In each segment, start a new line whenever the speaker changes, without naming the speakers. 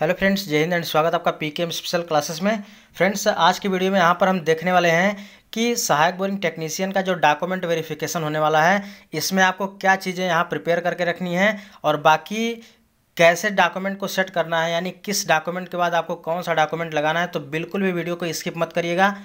hello friends जय Hind and स्वागत आपका P K M special classes में फ्रेंड्स आज की वीडियो में यहाँ पर हम देखने वाले हैं कि सहायक बोरिंग टेक्नीशियन का जो डॉक्यूमेंट वेरिफिकेशन होने वाला है इसमें आपको क्या चीज़ें यहाँ प्रिपेयर करके रखनी है और बाकी कैसे डॉक्यूमेंट को सेट करना है यानी किस डॉक्यूमेंट के बाद आपको कौन सा डॉक्यूमेंट लगाना है तो बिल्कुल भी वीडियो को स्किप मत करिएगा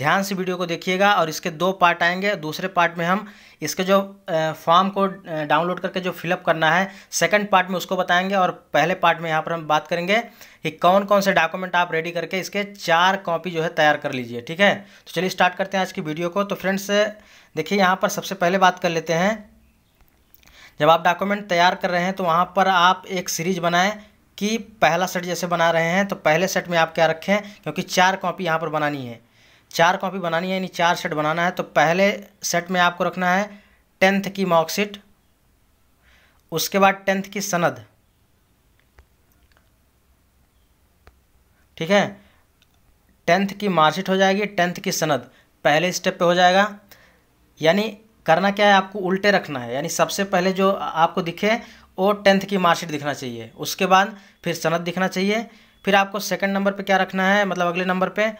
ध्यान से वीडियो को देखिएगा और इसके दो पार्ट आएंगे दूसरे पार्ट में हम इसके जो फॉर्म को डाउनलोड करके जो फिलअप करना है सेकंड पार्ट में उसको बताएंगे और पहले पार्ट में यहाँ पर हम बात करेंगे कि कौन कौन से डॉक्यूमेंट आप रेडी करके इसके चार कॉपी जो है तैयार कर लीजिए ठीक है तो चलिए स्टार्ट करते हैं आज की वीडियो को तो फ्रेंड्स देखिए यहाँ पर सबसे पहले बात कर लेते हैं जब आप डॉक्यूमेंट तैयार कर रहे हैं तो वहाँ पर आप एक सीरीज बनाएं कि पहला सेट जैसे बना रहे हैं तो पहले सेट में आप क्या रखें क्योंकि चार कॉपी यहाँ पर बनानी है चार कॉपी बनानी है यानी चार सेट बनाना है तो पहले सेट में आपको रखना है टेंथ की मार्कशीट उसके बाद टेंथ की सनद ठीक है टेंथ की मार्कशीट हो जाएगी टेंथ की सनद पहले स्टेप पे हो जाएगा यानी करना क्या है आपको उल्टे रखना है यानी सबसे पहले जो आपको दिखे वो टेंथ की मार्कशीट दिखना चाहिए उसके बाद फिर सनद दिखना चाहिए फिर आपको सेकंड नंबर पे क्या रखना है मतलब अगले नंबर पे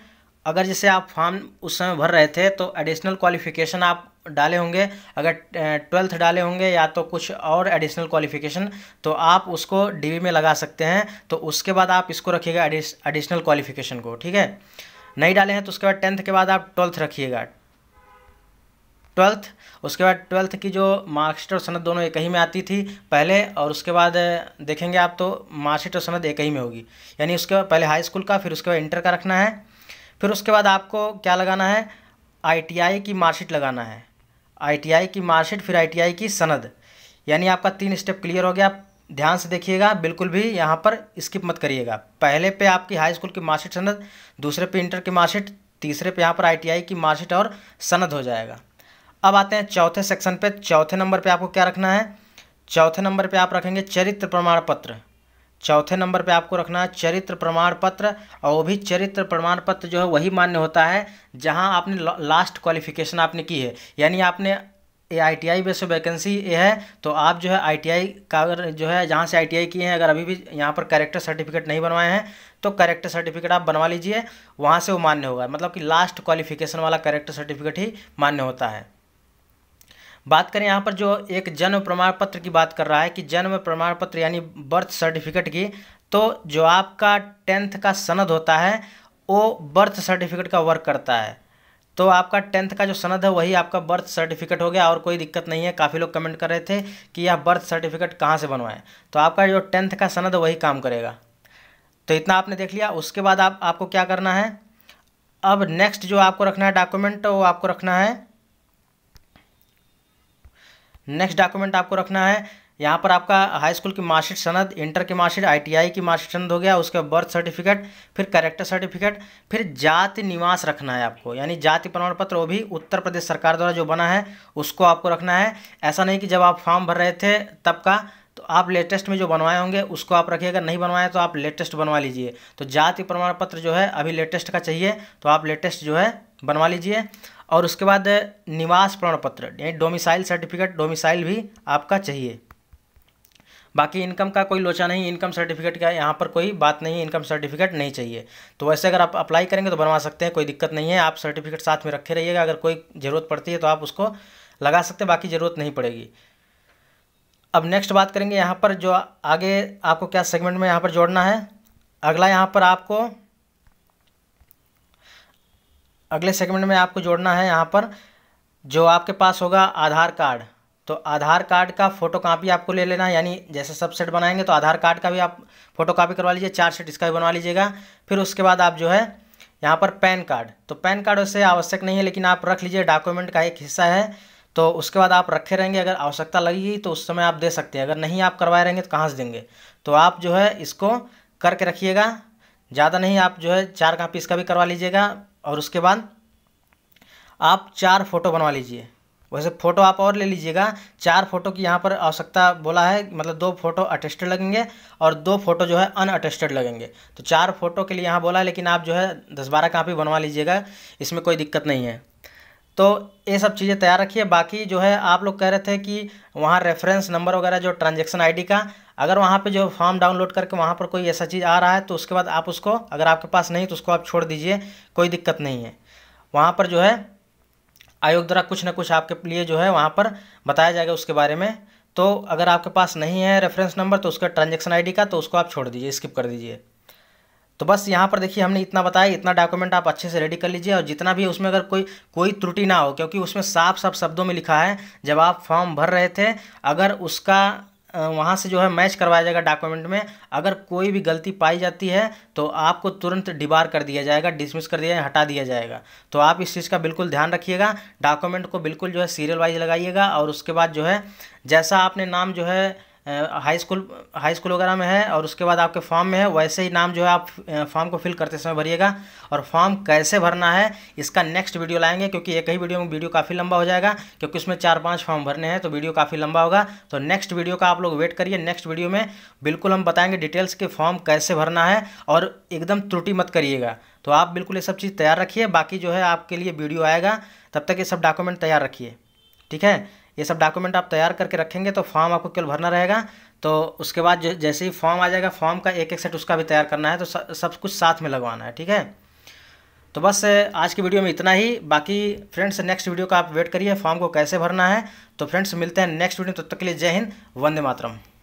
अगर जैसे आप फॉर्म उस समय भर रहे थे तो एडिशनल क्वालिफिकेशन आप डाले होंगे अगर ट्वेल्थ डाले होंगे या तो कुछ और एडिशनल क्वालिफिकेशन तो आप उसको डीवी में लगा सकते हैं तो उसके बाद आप इसको रखिएगा एडिशनल क्वालिफिकेशन को ठीक है नहीं डाले हैं तो उसके बाद टेंथ के बाद आप ट्वेल्थ रखिएगा ट्वेल्थ उसके बाद ट्वेल्थ की जो मार्कशीट और सनद दोनों एक ही में आती थी पहले और उसके बाद देखेंगे आप तो मार्कशीट और सनद एक ही में होगी यानी उसके बाद पहले हाई स्कूल का फिर उसके बाद इंटर का रखना है फिर उसके बाद आपको क्या लगाना है आईटीआई की मार्कशीट लगाना है आईटीआई की मार्कशीट फिर आईटीआई की सनद यानी आपका तीन स्टेप क्लियर हो गया ध्यान से देखिएगा बिल्कुल भी यहाँ पर स्किप मत करिएगा पहले पे आपकी हाई स्कूल की मार्कशीट सनद दूसरे पे इंटर की मार्कशीट तीसरे पे यहाँ पर आईटीआई की मार्कशीट और सनद हो जाएगा अब आते हैं चौथे सेक्शन पे चौथे नंबर पे आपको क्या रखना है चौथे नंबर पे आप रखेंगे चरित्र प्रमाण पत्र चौथे नंबर पे आपको रखना है चरित्र प्रमाण पत्र और वो भी चरित्र प्रमाण पत्र जो है वही मान्य होता है जहां आपने लास्ट क्वालिफिकेशन आपने की है यानी आपने A I T I base vacancy ये है तो आप जो है आई टी आई का अगर जो है जहाँ से आई टी आई किए हैं अगर अभी भी यहाँ पर करेक्टर सर्टिफिकेट नहीं बनवाए हैं तो करेक्टर सर्टिफिकेट आप बनवा लीजिए वहाँ से वो मान्य होगा मतलब कि लास्ट क्वालिफिकेशन वाला करेक्टर सर्टिफिकेट ही मान्य होता है बात करें यहाँ पर जो एक जन्म प्रमाण पत्र की बात कर रहा है कि जन्म प्रमाण पत्र यानी बर्थ सर्टिफिकेट की तो जो आपका टेंथ का सनद होता है वो बर्थ सर्टिफिकेट का वर्क करता है तो आपका टेंथ का जो सनद है वही आपका बर्थ सर्टिफिकेट हो गया और कोई दिक्कत नहीं है काफ़ी लोग कमेंट कर रहे थे कि यह बर्थ सर्टिफिकेट कहाँ से बनवाएं तो आपका जो टेंथ का सनद है वही काम करेगा तो इतना आपने देख लिया उसके बाद आप आपको क्या करना है अब नेक्स्ट जो आपको रखना है डॉक्यूमेंट वो आपको रखना है नेक्स्ट डॉक्यूमेंट आपको रखना है यहाँ पर आपका हाई स्कूल की मार्कशीट सनद इंटर की मार्कशीट आईटीआई की मार्कशीट सनद हो गया उसके बर्थ सर्टिफिकेट फिर करेक्टर सर्टिफिकेट फिर जाति निवास रखना है आपको यानी जाति प्रमाण पत्र वो भी उत्तर प्रदेश सरकार द्वारा जो बना है उसको आपको रखना है ऐसा नहीं कि जब आप फॉर्म भर रहे थे तब का तो आप लेटेस्ट में जो बनवाए होंगे उसको आप रखिएगा नहीं बनवाए तो आप लेटेस्ट बनवा लीजिए तो जाति प्रमाण पत्र जो है अभी लेटेस्ट का चाहिए तो आप लेटेस्ट जो है बनवा लीजिए और उसके बाद निवास प्रमाण पत्र यानी डोमिसाइल सर्टिफिकेट डोमिसाइल भी आपका चाहिए बाकी इनकम का कोई लोचा नहीं इनकम सर्टिफिकेट का यहाँ पर कोई बात नहीं इनकम सर्टिफिकेट नहीं चाहिए तो वैसे अगर आप अप्लाई करेंगे तो बनवा सकते हैं कोई दिक्कत नहीं है आप सर्टिफिकेट साथ में रखे रहिएगा अगर कोई ज़रूरत पड़ती है तो आप उसको लगा सकते हैं बाकी ज़रूरत नहीं पड़ेगी अब नेक्स्ट बात करेंगे यहाँ पर जो आगे आपको क्या सेगमेंट में यहाँ पर जोड़ना है अगला यहाँ पर आपको अगले सेगमेंट में आपको जोड़ना है यहाँ पर जो आपके पास होगा आधार कार्ड तो आधार कार्ड का फोटो कापी आपको ले लेना है यानी जैसे सब सेट बनाएंगे तो आधार कार्ड का भी आप फोटो कापी करवा लीजिए चार सेट इसका भी बनवा लीजिएगा फिर उसके बाद आप जो है यहाँ पर पैन कार्ड तो पैन कार्ड वैसे आवश्यक नहीं है लेकिन आप रख लीजिए डॉक्यूमेंट का एक हिस्सा है तो उसके बाद आप रखे रहेंगे अगर आवश्यकता लगेगी तो उस समय आप दे सकते हैं अगर नहीं आप करवाए रहेंगे तो कहाँ से देंगे तो आप जो है इसको करके रखिएगा ज़्यादा नहीं आप जो है चार कापी इसका भी करवा लीजिएगा और उसके बाद आप चार फ़ोटो बनवा लीजिए वैसे फ़ोटो आप और ले लीजिएगा चार फ़ोटो की यहाँ पर आवश्यकता बोला है मतलब दो फ़ोटो अटेस्टेड लगेंगे और दो फ़ोटो जो है अनअटेस्टेड लगेंगे तो चार फ़ोटो के लिए यहाँ बोला है लेकिन आप जो है दस बारह कापी बनवा लीजिएगा इसमें कोई दिक्कत नहीं है तो ये सब चीज़ें तैयार रखिए बाकी जो है आप लोग कह रहे थे कि वहाँ रेफरेंस नंबर वगैरह जो ट्रांजेक्शन आई का अगर वहाँ पे जो फॉर्म डाउनलोड करके वहाँ पर कोई ऐसा चीज़ आ रहा है तो उसके बाद आप उसको अगर आपके पास नहीं तो उसको आप छोड़ दीजिए कोई दिक्कत नहीं है वहाँ पर जो है आयोग द्वारा कुछ ना कुछ आपके लिए जो है वहाँ पर बताया जाएगा उसके बारे में तो अगर आपके पास नहीं है रेफरेंस नंबर तो उसका ट्रांजेक्शन आई का तो उसको आप छोड़ दीजिए स्किप कर दीजिए तो बस यहाँ पर देखिए हमने इतना बताया इतना डॉक्यूमेंट आप अच्छे से रेडी कर लीजिए और जितना भी उसमें अगर कोई कोई त्रुटि ना हो क्योंकि उसमें साफ साफ शब्दों में लिखा है जब आप फॉर्म भर रहे थे अगर उसका वहाँ से जो है मैच करवाया जाएगा डॉक्यूमेंट में अगर कोई भी गलती पाई जाती है तो आपको तुरंत डिबार कर दिया जाएगा डिसमिस कर दिया हटा दिया जाएगा तो आप इस चीज़ का बिल्कुल ध्यान रखिएगा डॉक्यूमेंट को बिल्कुल जो है सीरियल वाइज लगाइएगा और उसके बाद जो है जैसा आपने नाम जो है हाई स्कूल हाई स्कूल वगैरह में है और उसके बाद आपके फॉर्म में है वैसे ही नाम जो है आप फॉर्म को फिल करते समय भरिएगा और फॉर्म कैसे भरना है इसका नेक्स्ट वीडियो लाएंगे क्योंकि एक ही वीडियो में वीडियो काफ़ी लंबा हो जाएगा क्योंकि उसमें चार पाँच फॉर्म भरने हैं तो वीडियो काफ़ी लंबा होगा तो नेक्स्ट वीडियो का आप लोग वेट करिए नेक्स्ट वीडियो में बिल्कुल हम बताएँगे डिटेल्स के फॉर्म कैसे भरना है और एकदम त्रुटि मत करिएगा तो आप बिल्कुल ये सब चीज़ तैयार रखिए बाकी जो है आपके लिए वीडियो आएगा तब तक ये सब डॉक्यूमेंट तैयार रखिए ठीक है ये सब डॉक्यूमेंट आप तैयार करके रखेंगे तो फॉर्म आपको केवल भरना रहेगा तो उसके बाद जैसे ही फॉर्म आ जाएगा फॉर्म का एक एक सेट उसका भी तैयार करना है तो सब कुछ साथ में लगवाना है ठीक है तो बस आज की वीडियो में इतना ही बाकी फ्रेंड्स नेक्स्ट वीडियो का आप वेट करिए फॉर्म को कैसे भरना है तो फ्रेंड्स मिलते हैं नेक्स्ट वीडियो तब तो तक के लिए जय हिंद वंदे मातरम